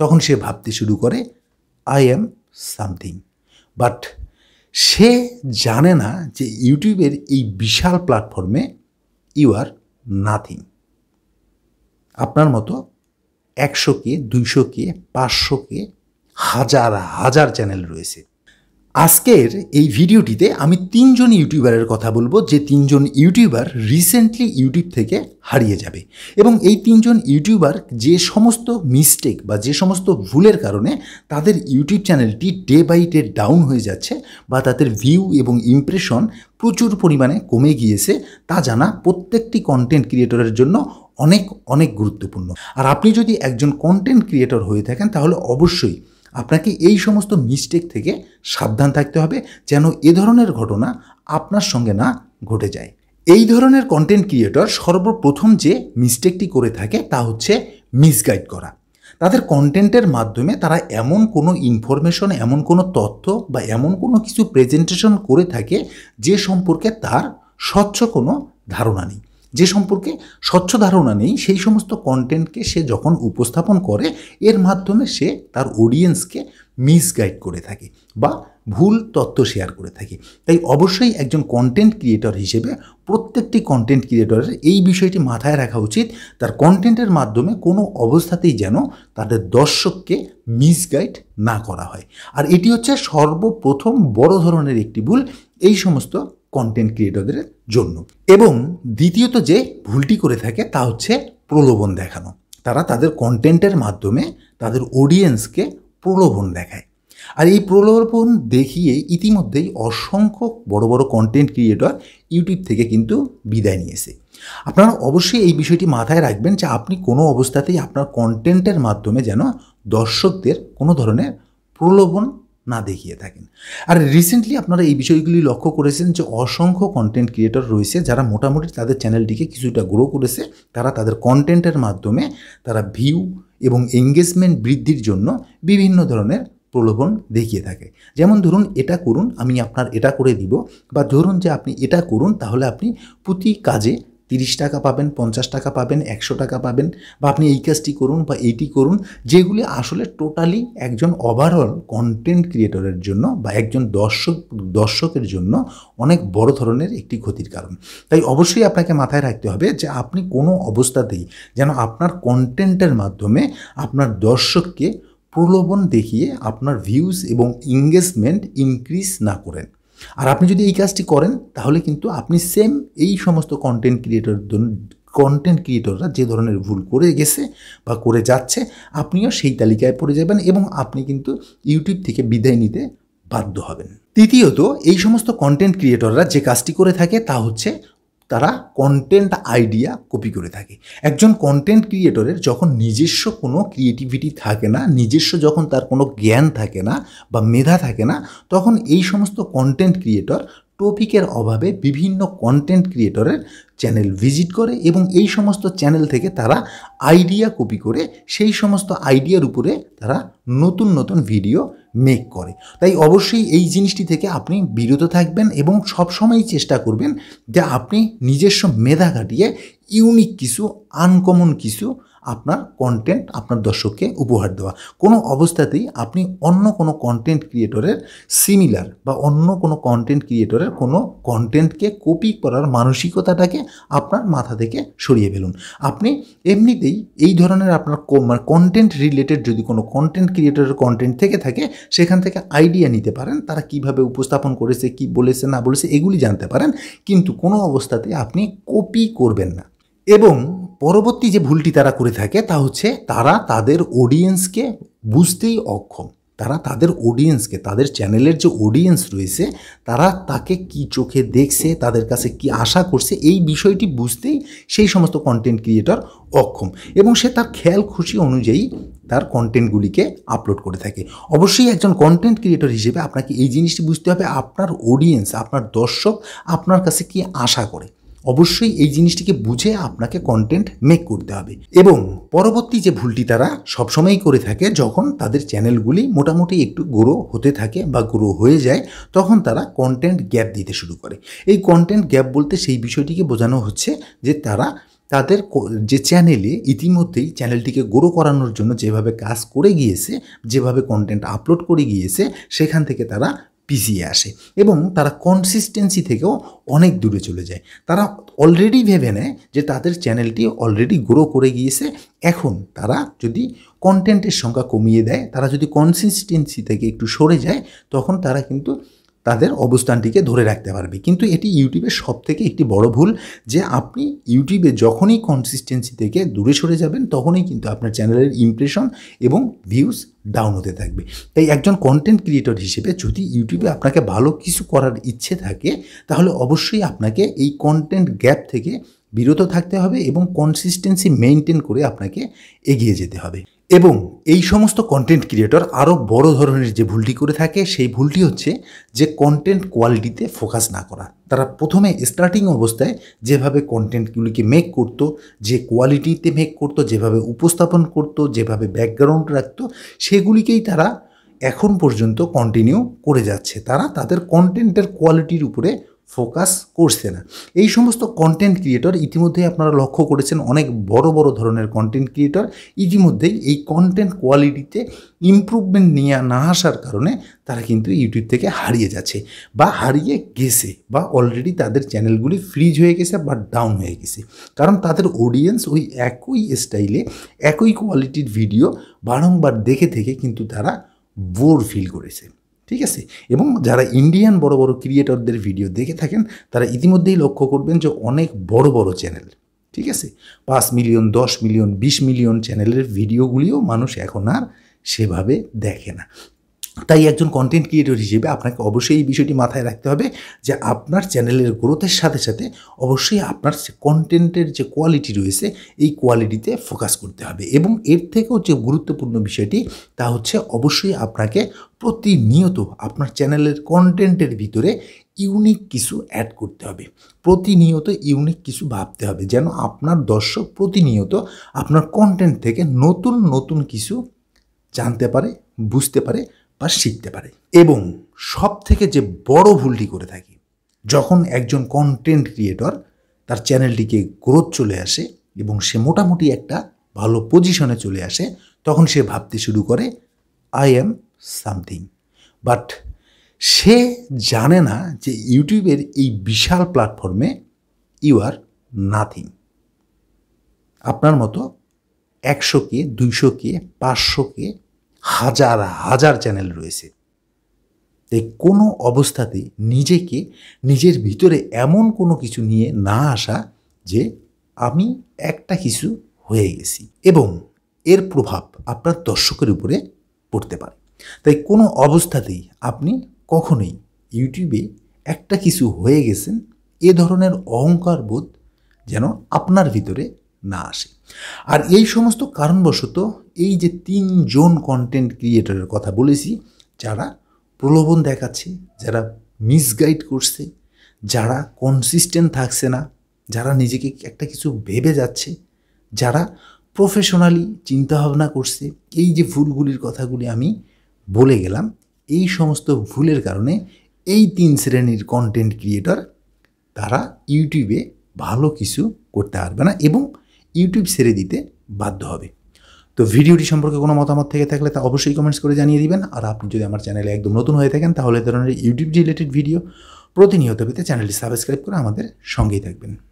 তখন সে ভাবতে শুরু করে আই অ্যাম সামথিং বাট সে জানে না যে ইউটিউবের এই বিশাল প্ল্যাটফর্মে ইউ আর নাথিং আপনার মতো একশো কে দুইশো কে পাঁচশো কে হাজার হাজার চ্যানেল রয়েছে আজকের এই ভিডিওটিতে আমি তিনজন ইউটিউবারের কথা বলবো যে তিনজন ইউটিউবার রিসেন্টলি ইউটিউব থেকে হারিয়ে যাবে এবং এই তিনজন ইউটিউবার যে সমস্ত মিস্টেক বা যে সমস্ত ভুলের কারণে তাদের ইউটিউব চ্যানেলটি ডে বাই ডে ডাউন হয়ে যাচ্ছে বা তাদের ভিউ এবং ইমপ্রেশন প্রচুর পরিমাণে কমে গিয়েছে তা জানা প্রত্যেকটি কন্টেন্ট ক্রিয়েটরের জন্য অনেক অনেক গুরুত্বপূর্ণ আর আপনি যদি একজন কন্টেন্ট ক্রিয়েটর হয়ে থাকেন তাহলে অবশ্যই আপনাকে এই সমস্ত মিস্টেক থেকে সাবধান থাকতে হবে যেন এ ধরনের ঘটনা আপনার সঙ্গে না ঘটে যায় এই ধরনের কন্টেন্ট ক্রিয়েটর সর্বপ্রথম যে মিস্টেকটি করে থাকে তা হচ্ছে মিসগাইড করা তাদের কন্টেন্টের মাধ্যমে তারা এমন কোনো ইনফরমেশন এমন কোনো তথ্য বা এমন কোনো কিছু প্রেজেন্টেশন করে থাকে যে সম্পর্কে তার স্বচ্ছ কোনো ধারণা নেই যে সম্পর্কে স্বচ্ছ ধারণা নেই সেই সমস্ত কন্টেন্টকে সে যখন উপস্থাপন করে এর মাধ্যমে সে তার অডিয়েন্সকে মিসগাইড করে থাকে বা ভুল তথ্য শেয়ার করে থাকে তাই অবশ্যই একজন কন্টেন্ট ক্রিয়েটর হিসেবে প্রত্যেকটি কন্টেন্ট ক্রিয়েটরের এই বিষয়টি মাথায় রাখা উচিত তার কন্টেন্টের মাধ্যমে কোনো অবস্থাতেই যেন তাদের দর্শককে মিসগাইড না করা হয় আর এটি হচ্ছে সর্বপ্রথম বড় ধরনের একটি ভুল এই সমস্ত কন্টেন্ট ক্রিয়েটরদের জন্য এবং দ্বিতীয়ত যে ভুলটি করে থাকে তা হচ্ছে প্রলোভন দেখানো তারা তাদের কন্টেন্টের মাধ্যমে তাদের অডিয়েন্সকে প্রলোভন দেখায় আর এই প্রলোভন দেখিয়ে ইতিমধ্যেই অসংখ্য বড় বড় কন্টেন্ট ক্রিয়েটর ইউটিউব থেকে কিন্তু বিদায় নিয়েছে আপনারা অবশ্যই এই বিষয়টি মাথায় রাখবেন যে আপনি কোনো অবস্থাতেই আপনার কন্টেন্টের মাধ্যমে যেন দর্শকদের কোনো ধরনের প্রলোভন না দেখিয়ে থাকেন আর রিসেন্টলি আপনারা এই বিষয়গুলি লক্ষ্য করেছেন যে অসংখ্য কন্টেন্ট ক্রিয়েটর রয়েছে যারা মোটামুটি তাদের চ্যানেলটিকে কিছুটা গ্রো করেছে তারা তাদের কন্টেন্টের মাধ্যমে তারা ভিউ এবং এঙ্গেজমেন্ট বৃদ্ধির জন্য বিভিন্ন ধরনের প্রলোভন দেখিয়ে থাকে যেমন ধরুন এটা করুন আমি আপনার এটা করে দিব বা ধরুন যে আপনি এটা করুন তাহলে আপনি প্রতি কাজে তিরিশ টাকা পাবেন পঞ্চাশ টাকা পাবেন একশো টাকা পাবেন বা আপনি এই কাজটি করুন বা এইটি করুন যেগুলি আসলে টোটালি একজন ওভারঅল কন্টেন্ট ক্রিয়েটরের জন্য বা একজন দর্শক দর্শকের জন্য অনেক বড় ধরনের একটি ক্ষতির কারণ তাই অবশ্যই আপনাকে মাথায় রাখতে হবে যে আপনি কোনো অবস্থাতেই যেন আপনার কন্টেন্টের মাধ্যমে আপনার দর্শককে প্রলোভন দেখিয়ে আপনার ভিউজ এবং এঙ্গেজমেন্ট ইনক্রিজ না করেন আর আপনি যদি এই কাজটি করেন তাহলে কিন্তু আপনি সেম এই সমস্ত কন্টেন্ট ক্রিয়েটর কন্টেন্ট ক্রিয়েটররা যে ধরনের ভুল করে গেছে বা করে যাচ্ছে আপনিও সেই তালিকায় পড়ে যাবেন এবং আপনি কিন্তু ইউটিউব থেকে বিদায় নিতে বাধ্য হবেন তৃতীয়ত এই সমস্ত কন্টেন্ট ক্রিয়েটররা যে কাজটি করে থাকে তা হচ্ছে তারা কন্টেন্ট আইডিয়া কপি করে থাকে একজন কন্টেন্ট ক্রিয়েটরের যখন নিজস্ব কোনো ক্রিয়েটিভিটি থাকে না নিজস্ব যখন তার কোনো জ্ঞান থাকে না বা মেধা থাকে না তখন এই সমস্ত কন্টেন্ট ক্রিয়েটর টপিকের অভাবে বিভিন্ন কন্টেন্ট ক্রিয়েটরের চ্যানেল ভিজিট করে এবং এই সমস্ত চ্যানেল থেকে তারা আইডিয়া কপি করে সেই সমস্ত আইডিয়ার উপরে তারা নতুন নতুন ভিডিও মেক করে তাই অবশ্যই এই জিনিসটি থেকে আপনি বিরত থাকবেন এবং সবসময়ই চেষ্টা করবেন যে আপনি নিজস্ব মেধা কাটিয়ে ইউনিক কিছু আনকমন কিছু আপনার কন্টেন্ট আপনার দর্শককে উপহার দেওয়া কোনো অবস্থাতেই আপনি অন্য কোনো কন্টেন্ট ক্রিয়েটরের সিমিলার বা অন্য কোনো কন্টেন্ট ক্রিয়েটরের কোনো কন্টেন্টকে কপি করার মানসিকতাটাকে আপনার মাথা থেকে সরিয়ে ফেলুন আপনি এমনিতেই এই ধরনের আপনার কন্টেন্ট মানে রিলেটেড যদি কোনো কন্টেন্ট ক্রিয়েটরের কন্টেন্ট থেকে থাকে সেখান থেকে আইডিয়া নিতে পারেন তারা কিভাবে উপস্থাপন করেছে কি বলেছে না বলেছে এগুলি জানতে পারেন কিন্তু কোনো অবস্থাতে আপনি কপি করবেন না এবং পরবর্তী যে ভুলটি তারা করে থাকে তা হচ্ছে তারা তাদের অডিয়েন্সকে বুঝতেই অক্ষম তারা তাদের অডিয়েন্সকে তাদের চ্যানেলের যে অডিয়েন্স রয়েছে তারা তাকে কি চোখে দেখছে তাদের কাছে কি আশা করছে এই বিষয়টি বুঝতেই সেই সমস্ত কন্টেন্ট ক্রিয়েটর অক্ষম এবং সে তার খেয়াল খুশি অনুযায়ী তার কন্টেন্টগুলিকে আপলোড করে থাকে অবশ্যই একজন কন্টেন্ট ক্রিয়েটর হিসেবে আপনাকে এই জিনিসটি বুঝতে হবে আপনার অডিয়েন্স আপনার দর্শক আপনার কাছে কি আশা করে অবশ্যই এই জিনিসটিকে বুঝে আপনাকে কন্টেন্ট মেক করতে হবে এবং পরবর্তী যে ভুলটি তারা সবসময়ই করে থাকে যখন তাদের চ্যানেলগুলি মোটামুটি একটু গ্রো হতে থাকে বা গ্রো হয়ে যায় তখন তারা কন্টেন্ট গ্যাপ দিতে শুরু করে এই কন্টেন্ট গ্যাপ বলতে সেই বিষয়টিকে বোঝানো হচ্ছে যে তারা তাদের যে চ্যানেলে ইতিমধ্যেই চ্যানেলটিকে গ্রো করানোর জন্য যেভাবে কাজ করে গিয়েছে যেভাবে কন্টেন্ট আপলোড করে গিয়েছে সেখান থেকে তারা পিছিয়ে আসে এবং তারা কনসিস্টেন্সি থেকেও অনেক দূরে চলে যায় তারা অলরেডি ভেবে নেয় যে তাদের চ্যানেলটি অলরেডি গ্রো করে গিয়েছে এখন তারা যদি কন্টেন্টের সংখ্যা কমিয়ে দেয় তারা যদি কনসিস্টেন্সি থেকে একটু সরে যায় তখন তারা কিন্তু তাদের অবস্থানটিকে ধরে রাখতে পারবে কিন্তু এটি ইউটিউবের থেকে একটি বড় ভুল যে আপনি ইউটিউবে যখনই কনসিস্টেন্সি থেকে দূরে সরে যাবেন তখনই কিন্তু আপনার চ্যানেলের ইমপ্রেশন এবং ভিউজ ডাউন হতে থাকবে তাই একজন কন্টেন্ট ক্রিয়েটর হিসেবে যদি ইউটিউবে আপনাকে ভালো কিছু করার ইচ্ছে থাকে তাহলে অবশ্যই আপনাকে এই কন্টেন্ট গ্যাপ থেকে বিরত থাকতে হবে এবং কনসিস্টেন্সি মেনটেন করে আপনাকে এগিয়ে যেতে হবে এবং এই সমস্ত কন্টেন্ট ক্রিয়েটর আরও বড় ধরনের যে ভুলটি করে থাকে সেই ভুলটি হচ্ছে যে কন্টেন্ট কোয়ালিটিতে ফোকাস না করা তারা প্রথমে স্টার্টিং অবস্থায় যেভাবে কন্টেন্টগুলিকে মেক করতো যে কোয়ালিটিতে মেক করতো যেভাবে উপস্থাপন করতো যেভাবে ব্যাকগ্রাউন্ড রাখতো সেগুলিকেই তারা এখন পর্যন্ত কন্টিনিউ করে যাচ্ছে তারা তাদের কন্টেন্টের কোয়ালিটির উপরে ফোকাস করছে না এই সমস্ত কন্টেন্ট ক্রিয়েটর ইতিমধ্যেই আপনারা লক্ষ্য করেছেন অনেক বড় বড় ধরনের কন্টেন্ট ক্রিয়েটর ইতিমধ্যেই এই কন্টেন্ট কোয়ালিটিতে ইম্প্রুভমেন্ট নিয়ে না আসার কারণে তারা কিন্তু ইউটিউব থেকে হারিয়ে যাচ্ছে বা হারিয়ে গেছে বা অলরেডি তাদের চ্যানেলগুলি ফ্রিজ হয়ে গেছে বা ডাউন হয়ে গেছে কারণ তাদের অডিয়েন্স ওই একই স্টাইলে একই কোয়ালিটির ভিডিও বারংবার দেখে থেকে কিন্তু তারা বোর ফিল করেছে ঠিক আছে এবং যারা ইন্ডিয়ান বড় বড় ক্রিয়েটরদের ভিডিও দেখে থাকেন তারা ইতিমধ্যেই লক্ষ্য করবেন যে অনেক বড় বড় চ্যানেল ঠিক আছে পাঁচ মিলিয়ন দশ মিলিয়ন বিশ মিলিয়ন চ্যানেলের ভিডিওগুলিও মানুষ এখন আর সেভাবে দেখে না তাই একজন কন্টেন্ট ক্রিয়েটর হিসেবে আপনাকে অবশ্যই এই বিষয়টি মাথায় রাখতে হবে যে আপনার চ্যানেলের গ্রোথের সাথে সাথে অবশ্যই আপনার কন্টেন্টের যে কোয়ালিটি রয়েছে এই কোয়ালিটিতে ফোকাস করতে হবে এবং এর থেকেও যে গুরুত্বপূর্ণ বিষয়টি তা হচ্ছে অবশ্যই আপনাকে প্রতিনিয়ত আপনার চ্যানেলের কন্টেন্টের ভিতরে ইউনিক কিছু অ্যাড করতে হবে প্রতিনিয়ত ইউনিক কিছু ভাবতে হবে যেন আপনার দর্শক প্রতিনিয়ত আপনার কন্টেন্ট থেকে নতুন নতুন কিছু জানতে পারে বুঝতে পারে বা শিখতে পারে এবং সব থেকে যে বড় ভুলটি করে থাকি যখন একজন কন্টেন্ট ক্রিয়েটর তার চ্যানেলটিকে গ্রোথ চলে আসে এবং সে মোটামুটি একটা ভালো পজিশনে চলে আসে তখন সে ভাবতে শুরু করে আই অ্যাম সামথিং বাট সে জানে না যে ইউটিউবের এই বিশাল প্ল্যাটফর্মে ইউ আর নাথিং আপনার মতো একশো কে দুইশো কে পাঁচশো কে হাজার হাজার চ্যানেল রয়েছে তাই কোনো অবস্থাতেই নিজেকে নিজের ভিতরে এমন কোনো কিছু নিয়ে না আসা যে আমি একটা কিছু হয়ে গেছি এবং এর প্রভাব আপনার দর্শকের উপরে পড়তে পারে তাই কোনো অবস্থাতেই আপনি কখনোই ইউটিউবে একটা কিছু হয়ে গেছেন এ ধরনের অহংকার বোধ যেন আপনার ভিতরে না আসে আর এই সমস্ত কারণবশত এই যে তিনজন কন্টেন্ট ক্রিয়েটরের কথা বলেছি যারা প্রলোভন দেখাচ্ছে যারা মিসগাইড করছে যারা কনসিস্টেন্ট থাকছে না যারা নিজেকে একটা কিছু ভেবে যাচ্ছে যারা প্রফেশনালি চিন্তাভাবনা করছে এই যে ভুলগুলির কথাগুলি আমি বলে গেলাম এই সমস্ত ভুলের কারণে এই তিন শ্রেণীর কন্টেন্ট ক্রিয়েটর তারা ইউটিউবে ভালো কিছু করতে পারবে না এবং ইউটিউব ছেড়ে দিতে বাধ্য হবে তো ভিডিওটি সম্পর্কে কোনো মতামত থেকে থাকলে তা অবশ্যই কমেন্টস করে জানিয়ে দিবেন আর আপনি যদি আমার চ্যানেলে একদম নতুন হয়ে থাকেন তাহলে ধরনের ইউটিউব রিলেটেড ভিডিও প্রতিনিয়ত পেতে চ্যানেলটি সাবস্ক্রাইব করে আমাদের সঙ্গেই থাকবেন